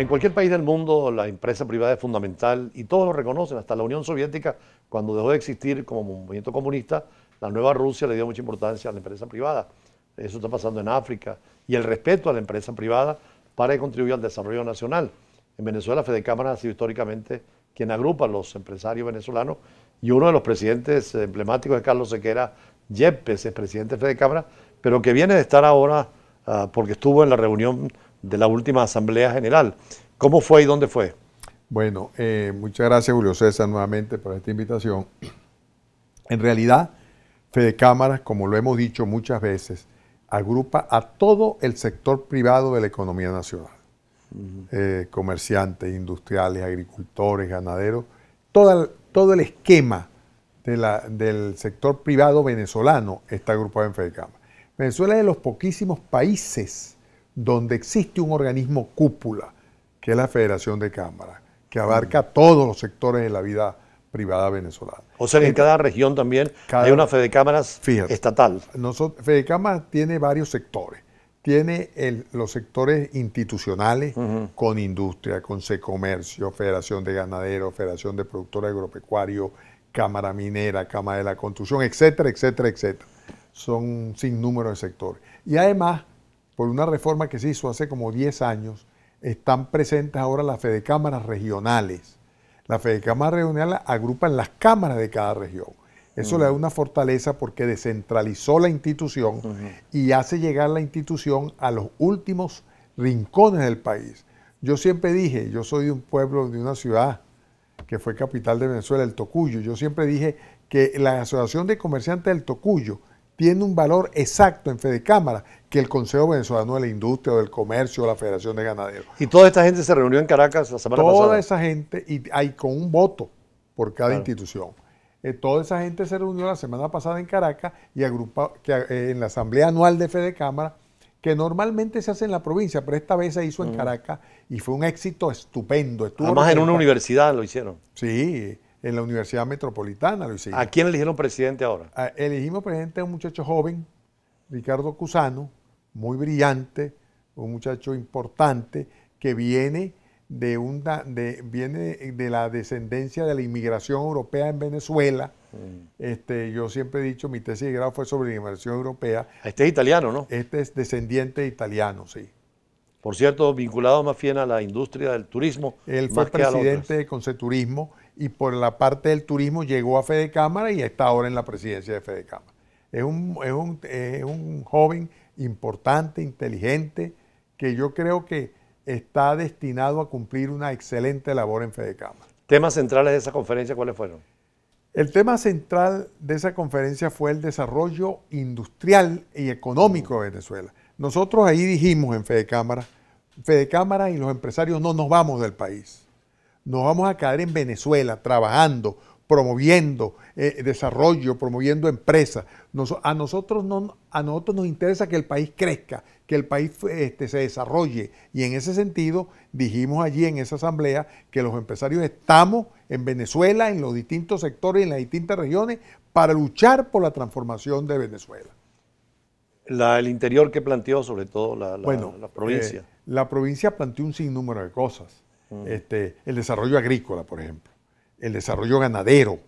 En cualquier país del mundo la empresa privada es fundamental y todos lo reconocen, hasta la Unión Soviética, cuando dejó de existir como movimiento comunista, la nueva Rusia le dio mucha importancia a la empresa privada. Eso está pasando en África y el respeto a la empresa privada para contribuir al desarrollo nacional. En Venezuela, Fede Cámara ha sido históricamente quien agrupa a los empresarios venezolanos y uno de los presidentes emblemáticos es Carlos Sequera Yepes, es presidente de Fede Cámara, pero que viene de estar ahora ah, porque estuvo en la reunión de la última Asamblea General. ¿Cómo fue y dónde fue? Bueno, eh, muchas gracias Julio César nuevamente por esta invitación. En realidad, Fede Cámaras, como lo hemos dicho muchas veces, agrupa a todo el sector privado de la economía nacional. Eh, comerciantes, industriales, agricultores, ganaderos, todo, todo el esquema del sector privado venezolano está agrupado en Cámara. Venezuela es de los poquísimos países donde existe un organismo cúpula, que es la Federación de Cámaras, que abarca todos los sectores de la vida privada venezolana. O sea, en cada región también hay una Fedecámaras Cámaras estatal. Nosotros, Cámaras tiene varios sectores. Tiene los sectores institucionales con industria, con Comercio, Federación de Ganaderos, Federación de Productores Agropecuarios, Cámara Minera, Cámara de la Construcción, etcétera, etcétera, etcétera. Son sin número de sectores. Y además por una reforma que se hizo hace como 10 años, están presentes ahora las fedecámaras regionales. Las fedecámaras regionales agrupan las cámaras de cada región. Eso le da una fortaleza porque descentralizó la institución y hace llegar la institución a los últimos rincones del país. Yo siempre dije, yo soy de un pueblo, de una ciudad que fue capital de Venezuela, el Tocuyo. Yo siempre dije que la Asociación de Comerciantes del Tocuyo tiene un valor exacto en Cámara que el Consejo Venezolano de la Industria, o del Comercio, o la Federación de Ganaderos. Y toda esta gente se reunió en Caracas la semana pasada. Toda esa gente, y hay con un voto por cada institución. Eh, toda esa gente se reunió la semana pasada en Caracas y agrupa, que, eh, en la Asamblea Anual de Cámara, que normalmente se hace en la provincia, pero esta vez se hizo en Caracas y fue un éxito estupendo. Estuvo Además, en una universidad lo hicieron. Sí, en la Universidad Metropolitana, Luisito. ¿A quién eligieron presidente ahora? Ah, elegimos presidente a un muchacho joven, Ricardo Cusano, muy brillante, un muchacho importante que viene de, de, la descendencia de la inmigración europea en Venezuela. Mm. Este, yo siempre he dicho, mi tesis de grado fue sobre la inmigración europea. Este es italiano, ¿no? Este es descendiente de italiano, sí. Por cierto, vinculado más bien a la industria del turismo. Él fue presidente de Conceturismo y por la parte del turismo llegó a Fede Cámara y está ahora en la presidencia de Fede Cámara. Es un, joven importante, inteligente, que yo creo que está destinado a cumplir una excelente labor en Fede Cámara. ¿Temas centrales de esa conferencia cuáles fueron? El tema central de esa conferencia fue el desarrollo industrial y económico de Venezuela. Nosotros ahí dijimos en Fede Cámara, Fede Cámara y los empresarios no nos vamos del país. Nos vamos a caer en Venezuela trabajando, promoviendo eh, desarrollo, promoviendo empresas. a, nosotros nos interesa que el país crezca, que el país este, se desarrolle. Y en ese sentido dijimos allí en esa asamblea que los empresarios estamos en Venezuela, en los distintos sectores y en las distintas regiones, para luchar por la transformación de Venezuela. La, el interior que planteó, sobre todo la, bueno, provincia. Eh, la provincia planteó un sinnúmero de cosas. Este, el desarrollo agrícola, por ejemplo, el desarrollo ganadero.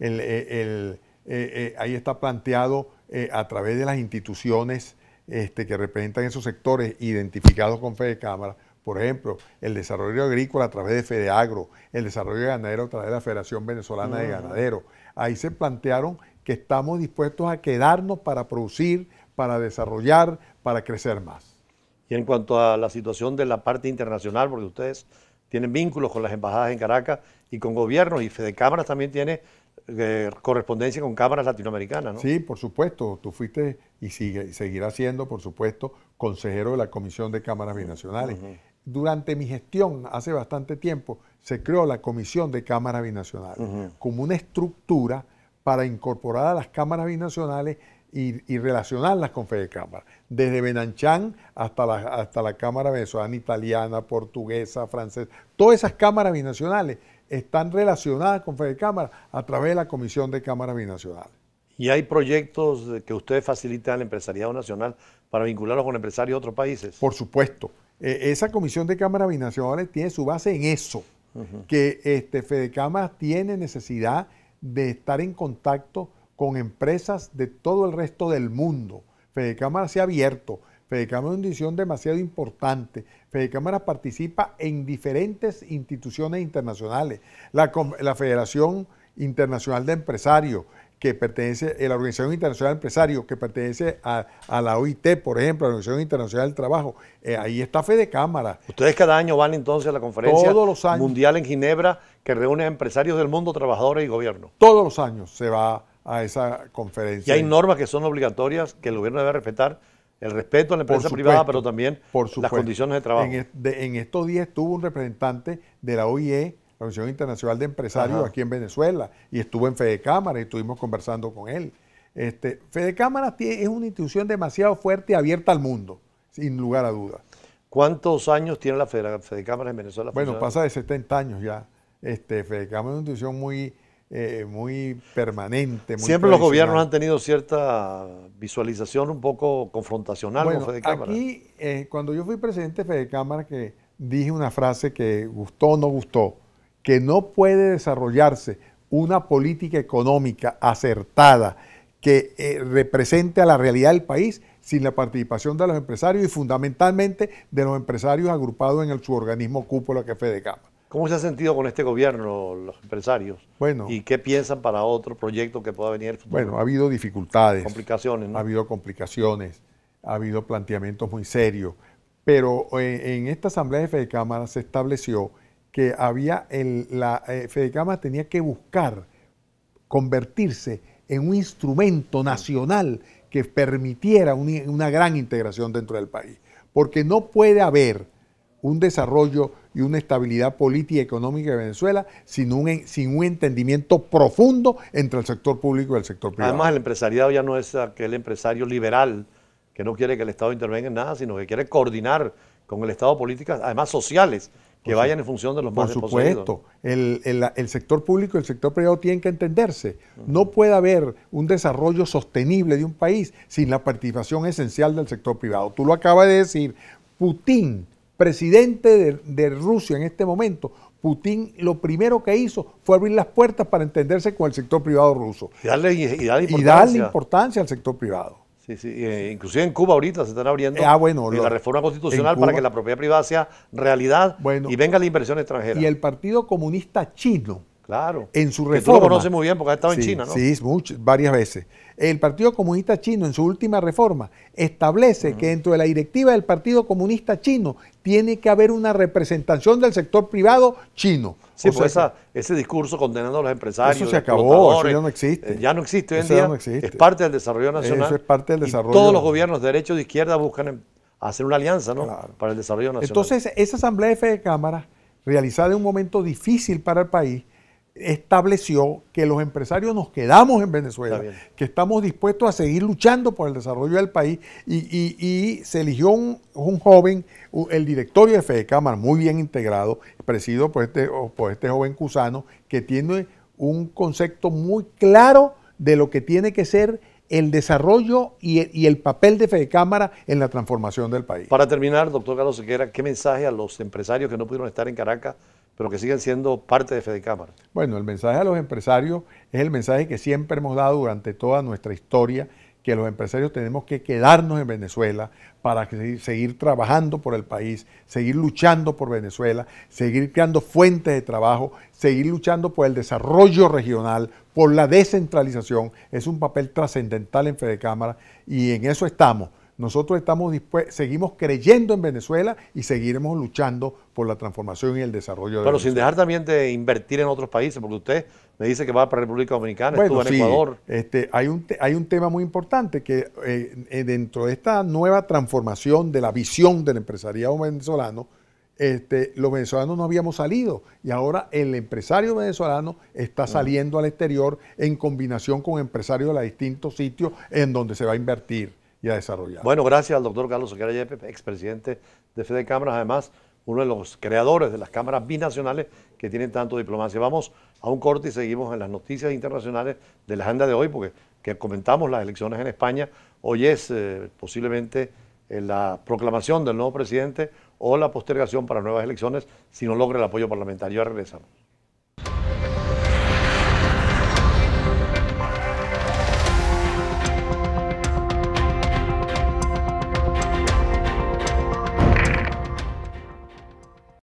Eh, eh, eh, ahí está planteado a través de las instituciones este, que representan esos sectores identificados con Fede Cámara, por ejemplo, el desarrollo agrícola a través de Fedeagro, el desarrollo ganadero a través de la Federación Venezolana de Ganaderos. Ahí se plantearon que estamos dispuestos a quedarnos para producir, para desarrollar, para crecer más. Y en cuanto a la situación de la parte internacional, porque ustedes tienen vínculos con las embajadas en Caracas y con gobiernos, y Cámaras también tiene eh, correspondencia con cámaras latinoamericanas, ¿no? Sí, por supuesto, tú fuiste y sigue, seguirás siendo, por supuesto, consejero de la Comisión de Cámaras Binacionales. Durante mi gestión, hace bastante tiempo, se creó la Comisión de Cámaras Binacionales como una estructura para incorporar a las cámaras binacionales y, relacionarlas con Fede Cámara, desde Benanchán hasta la, hasta la Cámara Venezolana, Italiana, Portuguesa, Francesa, todas esas cámaras binacionales están relacionadas con Fede Cámara a través de la Comisión de Cámaras Binacionales. ¿Y hay proyectos que ustedes facilitan al empresariado nacional para vincularlos con empresarios de otros países? Por supuesto. E, esa Comisión de Cámaras Binacionales tiene su base en eso, que este, Fede Cámara tiene necesidad de estar en contacto con empresas de todo el resto del mundo. Cámara se ha abierto, Cámara es una institución demasiado importante. Cámara participa en diferentes instituciones internacionales. La, Federación Internacional de Empresarios, que pertenece, eh, la Organización Internacional de Empresarios, que pertenece a, la OIT, por ejemplo, la Organización Internacional del Trabajo. Eh, ahí está Cámara. Ustedes cada año van entonces a la conferencia mundial en Ginebra que reúne a empresarios del mundo, trabajadores y gobierno. Todos los años se va a esa conferencia. Y hay normas que son obligatorias que el gobierno debe respetar, el respeto a la empresa privada, pero también por las condiciones de trabajo. En, estos días estuvo un representante de la OIE, la Organización Internacional de Empresarios, aquí en Venezuela, y estuvo en Fede Cámara y estuvimos conversando con él. Este, Fede Cámara es una institución demasiado fuerte y abierta al mundo, sin lugar a dudas. ¿Cuántos años tiene la Fede, Cámara en Venezuela? Bueno, pasa de 70 años ya. Este, Fede Cámara es una institución muy eh, muy permanente. Muy Siempre los gobiernos han tenido cierta visualización un poco confrontacional con Fede Cámara. Aquí, eh, cuando yo fui presidente de Fede Cámara, que dije una frase que gustó o no gustó, que no puede desarrollarse una política económica acertada que eh, represente a la realidad del país sin la participación de los empresarios y fundamentalmente de los empresarios agrupados en el, su organismo cúpula que es Fede Cámara. ¿Cómo se ha sentido con este gobierno los empresarios? Bueno. ¿Y qué piensan para otro proyecto que pueda venir Bueno, ha habido dificultades. Complicaciones, ¿no? Ha habido complicaciones, ha habido planteamientos muy serios. Pero eh, en, esta Asamblea de Cámara se estableció que había la eh, Cámara tenía que buscar convertirse en un instrumento nacional que permitiera una gran integración dentro del país. Porque no puede haber un desarrollo y una estabilidad política y económica de Venezuela sin un, sin un entendimiento profundo entre el sector público y el sector privado. Además, el empresariado ya no es aquel empresario liberal que no quiere que el Estado intervenga en nada, sino que quiere coordinar con el Estado políticas, además sociales, que vayan en función de los más Por supuesto, el, el, el, sector público y el sector privado tienen que entenderse. No puede haber un desarrollo sostenible de un país sin la participación esencial del sector privado. Tú lo acabas de decir, Putin presidente de, Rusia en este momento, Putin lo primero que hizo fue abrir las puertas para entenderse con el sector privado ruso. Y darle, importancia. al sector privado. Sí, eh, inclusive en Cuba ahorita se están abriendo ah, eh, la reforma constitucional para que la propiedad privada sea realidad y venga la inversión extranjera. Y el Partido Comunista Chino, Claro. En su reforma. Que tú lo conoces muy bien porque ha estado en China, ¿no? Sí, varias veces. El Partido Comunista Chino, en su última reforma, establece mm. que dentro de la directiva del Partido Comunista Chino tiene que haber una representación del sector privado chino. Sí, ese discurso condenando a los empresarios. Eso se acabó, ya no existe. Eh, ya no existe hoy en día. Es parte del desarrollo nacional. es parte del desarrollo. todos los gobiernos de derecha o de izquierda buscan hacer una alianza, ¿no? Para el desarrollo nacional. Entonces, esa asamblea de fe de cámara, realizada en un momento difícil para el país, estableció que los empresarios nos quedamos en Venezuela, que estamos dispuestos a seguir luchando por el desarrollo del país y, se eligió un, joven, el directorio de Cámara, muy bien integrado, presidido este, por este, joven cusano, que tiene un concepto muy claro de lo que tiene que ser el desarrollo y, el papel de Cámara en la transformación del país. Para terminar, doctor Carlos Sequera, ¿qué mensaje a los empresarios que no pudieron estar en Caracas pero que sigan siendo parte de Fede Cámara. Bueno, el mensaje a los empresarios es el mensaje que siempre hemos dado durante toda nuestra historia, que los empresarios tenemos que quedarnos en Venezuela para seguir trabajando por el país, seguir luchando por Venezuela, seguir creando fuentes de trabajo, seguir luchando por el desarrollo regional, por la descentralización. Es un papel trascendental en Cámara y en eso estamos. Nosotros estamos seguimos creyendo en Venezuela y seguiremos luchando por la transformación y el desarrollo de Pero sin dejar también de invertir en otros países, porque usted me dice que va para la República Dominicana, en Ecuador. Este, hay, un hay un tema muy importante que eh, eh, dentro de esta nueva transformación de la visión del empresariado venezolano, este, los venezolanos no habíamos salido y ahora el empresario venezolano está mm. saliendo al exterior en combinación con empresarios de los distintos sitios en donde se va a invertir. Bueno, gracias al doctor Carlos Oquera Yepes, expresidente de Fede Cámaras, además uno de los creadores de las cámaras binacionales que tienen tanto diplomacia. Vamos a un corte y seguimos en las noticias internacionales de la agenda de hoy, porque que comentamos las elecciones en España. Hoy es eh, posiblemente eh, la proclamación del nuevo presidente o la postergación para nuevas elecciones si no logra el apoyo parlamentario. Ya regresamos.